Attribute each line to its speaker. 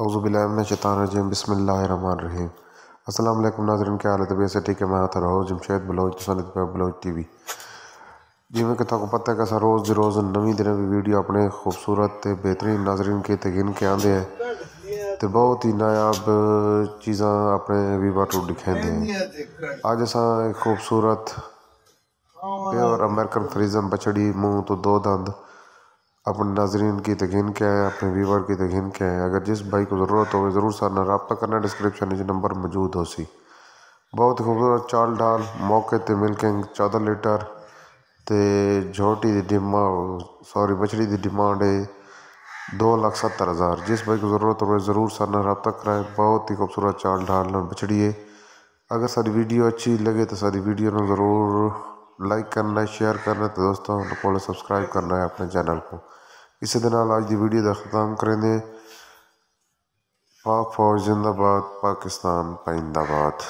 Speaker 1: अवज़ुबिल्लाशतरजीम बसमीम असल नाजरन क्या हालत से ठीक है मैं आता रहो जमशेद बलोच सनत बलोच टी वी जिमें कि थको पता है कि अस रोज़ रोज़ नवी दिन भी वीडियो अपने खूबसूरत बेहतरीन नाजरन के तगीन के आँदे हैं तो बहुत ही नायाब चीज़ा अपने वीवा टू दिखाते हैं अज अस खूबसूरत प्योर अमेरिकन फ्रीजन बछड़ी मूँह तो दो दंद अपने नाजरीन की तगीन तो क्या है अपने व्यूवर की तगीन तो क्या है अगर जिस भाई को ज़रूरत हो ज़रूर ना रबता करना डिस्क्रिप्शन में जो नंबर मौजूद हो सी बहुत खूबसूरत चाल ढाल मौके पर मिलकर चौदह लीटर तो झोटी की डिमा सॉरी बछड़ी की डिमांड है दो लाख सत्तर हज़ार जिस भाई को ज़रूरत हो ज़रूर ना रबता कराए बहुत ही खूबसूरत चाल ढाल बछड़ी है अगर सारी वीडियो अच्छी लगे तो सारी वीडियो में ज़रूर लाइक करना है शेयर करना है तो दोस्तों को सब्सक्राइब करना है अपने चैनल को ਇਸੇ ਦੇ ਨਾਲ ਅੱਜ ਦੀ ਵੀਡੀਓ ਦਾ ਖਤਮ ਕਰਾਂਦੇ ਪਾਕ ਫੌਜ ਜਿੰਦਾਬਾਦ ਪਾਕਿਸਤਾਨ ਪੈਂਦਾਬਾਦ